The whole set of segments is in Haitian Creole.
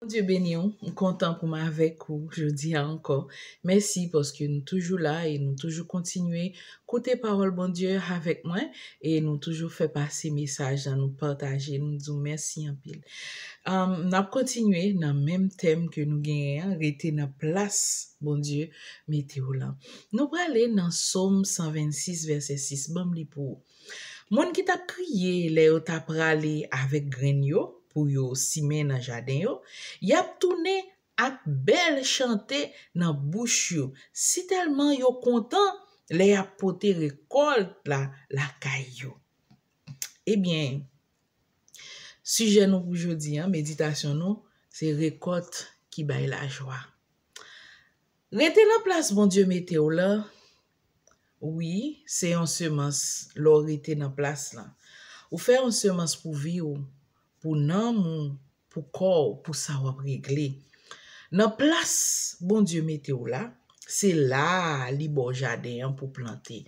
Bon dieu benyon, m kontan pou ma avek ou, jodi anko. Mersi poske nou toujou la e nou toujou kontinuye koute parol bon dieu avek mwen e nou toujou fe pa se mesaj dan nou potaje, nou dzou mersi anpil. N ap kontinuye nan mem tem ke nou genyen rete nan plas, bon dieu, mete ou lan. Nou prale nan som 126 verse 6, bom li pou ou. Moun ki ta kriye le ou ta prale avek gren yo, ou yo simen nan jaden yo, yap toune ak bel chante nan bouch yo. Si telman yo kontan, le yap pote rekolt la la kay yo. Ebyen, sujen nou poujodi, meditasyon nou, se rekolt ki bay la jwa. Rete nan plas bon diyo mete yo la? Ouwi, se yon semanse, lo rete nan plas la. Ou fe yon semanse pou vi yo? pou nan moun, pou kou, pou sa wap regle. Nan plas, bon diyo mete ou la, se la li bo jade yon pou plante.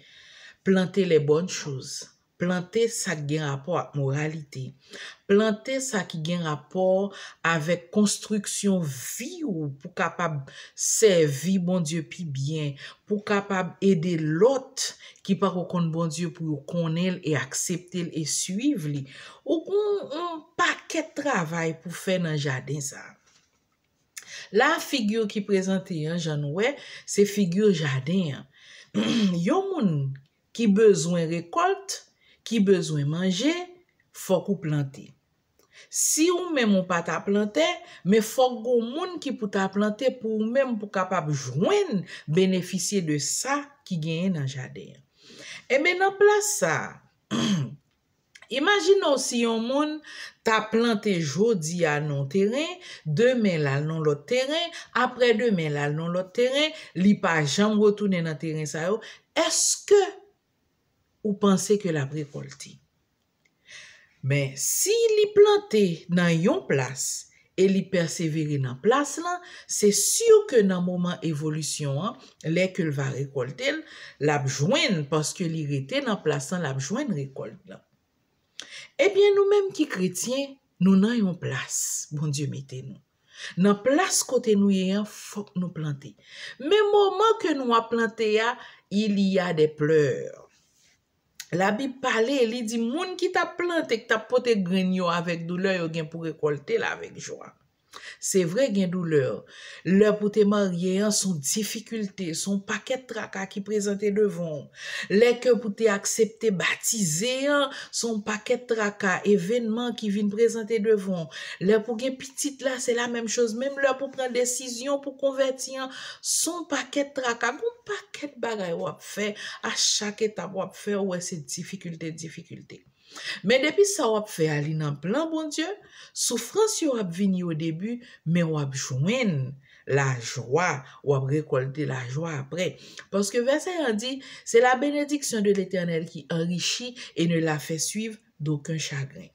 Plante le bon chouz. Plante sa ki gen rapor ak moralite. Plante sa ki gen rapor avek konstruksyon vi ou pou kapab se vi bon dieu pi byen. Pou kapab ede lot ki pa kou kon bon dieu pou kon el e akseptel e suyveli. Ou kou paket travay pou fe nan jaden sa. La figyur ki prezante yon janwe se figyur jaden. Yo moun ki bezwen rekolt ki bezwen manje, fok ou plante. Si ou men moun pa ta plante, me fok goun moun ki pou ta plante pou ou men moun pou kapab jwen beneficye de sa ki genye nan jade. E men nan plasa, imagino si yon moun ta plante jodi anon teren, demen lan non nan lot teren, apre demen lan non nan lot teren, li pa jambotounen nan teren sa yo, eske ou panse ke la prekolti. Men, si li plante nan yon plas, e li perseveri nan plas lan, se syou ke nan mouman evolusyon an, le ke l va rekolti, la bjwen, paske li rete nan plasan la bjwen rekolti lan. Ebyen nou menm ki kretien, nou nan yon plas, bon dieu mette nou. Nan plas kote nou yon, fok nou plante. Men mouman ke nou a plante ya, il y a de pleur. La bi pale li di moun ki ta plante ki ta pote grenyo avèk dou lè yo gen pou rekolte la avèk jwa. Se vre gen douleur, lè pou te marye an son difikulte, son paket traka ki prezante devon, lè ke pou te aksepte batize an, son paket traka, evenman ki vin prezante devon, lè pou gen pitit la, se la menm chose, menm lè pou pren desisyon, pou konverti an, son paket traka, pou paket bagay wap fe, a chak etap wap fe, wè e se difikulte, difikulte. Men depi sa wap fe alinan plan bon Diyo, soufrans yo wap vini yo debu, men wap jwen la jwa, wap rekolte la jwa apre. Paske verse yon di, se la benediksyon de l'Eternel ki orishi e ne la fe suiv d'okun chagrin.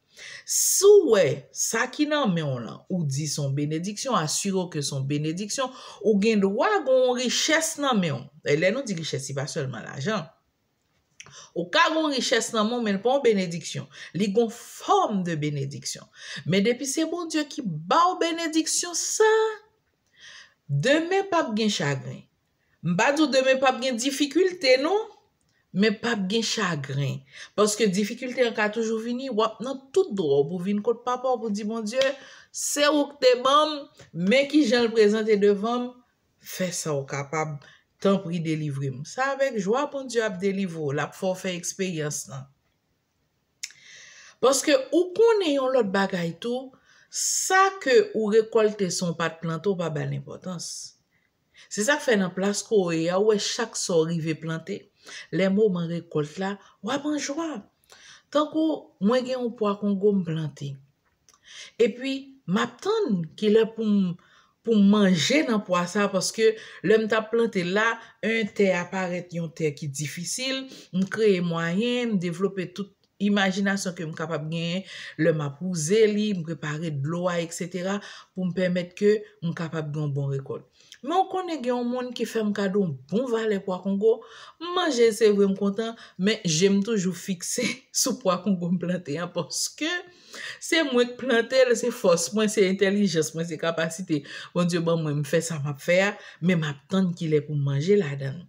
Sou we, sa ki nan meyon lan, ou di son benediksyon, asuro ke son benediksyon, ou gen dwa gon riches nan meyon. E le nou di riches, si pa solman la jan. Ou ka goun riches nan moun men pa ou benediksyon. Li goun form de benediksyon. Men depi se bon Diyo ki ba ou benediksyon sa, deme pap gen chagren. Mbado deme pap gen difikulte nou, men pap gen chagren. Paske difikulte an ka toujou vini, wap nan tout do ou pou vini kout papa ou pou di bon Diyo, se ou kte bam, men ki jen l prezante devam, fe sa ou kapab. tan pri delivrim. Sa avek jwa poun di ap delivro, la pou fò fè eksperyans nan. Pòske, ou konen yon lot bagay tou, sa ke ou rekolte son pat planto, pa ban impotans. Se sa fè nan plasko, ya ou e chak so rive plante, le mò mwen rekolte la, wap an jwa. Tan ko mwen gen yon po akon gom planti. E pi, map tan ki le pou mwen pou manje nan pou asa, paske lèm ta plantè la, un ter aparet yon ter ki difisil, m kreye mwayen, m devlopè tout imajinasyon ke m kapab gen, lèm apou zeli, m kreparè dloa, etc., pou m pèmet ke m kapab gen bon rekol. M an konè gen yon moun ki fè m kado, m bon valè pou akon go, man jè se vè m kontan, men jèm toujou fikse sou pou akon go m plantè, aposke, Se mwen k plantel, se fos, mwen se intelijos, mwen se kapasite. Mwen bon diyo, bon mwen mfe sa mwap feya, mwen mwap tan ki lè pou manje la dan.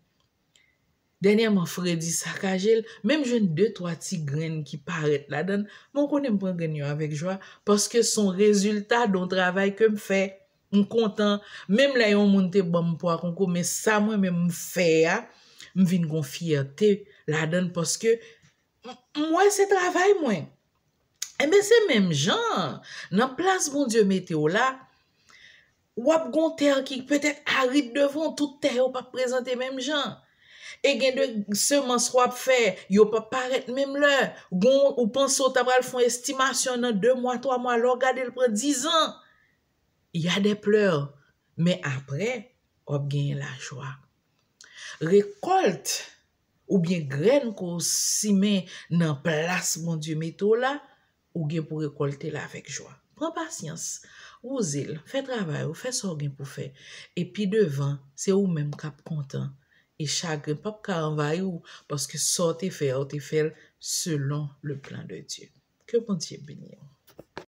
Danyan mwen fredi sa kajel, mwen mwen jwen 2-3 ti gren ki paret la dan, mwen konen mwen genyo avèk jwa. Poske son rezultat don travay ke mwen fe, mwen kontan, mwen mwen lè yon mwante bon mwen po akon kou, mwen sa mwen mwen mwen feya. Mwen vin kon fiyate la dan, poske mwen se travay mwen. E bè se mèm jan, nan plas moun diyo meteo la, wap gon ter ki pwete arid devon, tout ter wap ap prezante mèm jan. E gen de seman swap fe, yo pa paret mèm le, gon ou panso tabral fon estimasyon nan 2 mwa, 3 mwa, lor gade lpren 10 an. Ya de pleur, mè apre, wap gen la jwa. Rekolt ou bien gren kou simen nan plas moun diyo meteo la, Ou gen pou rekolte la vek jwa. Pren pasyans. Ou zil. Fè travay ou fè sor gen pou fè. Epi devan. Se ou menm kap kontan. E chak gen pap karvay ou. Paske sor te fè. Or te fè. Selon le plan de Diyo. Kèpon tiye bini.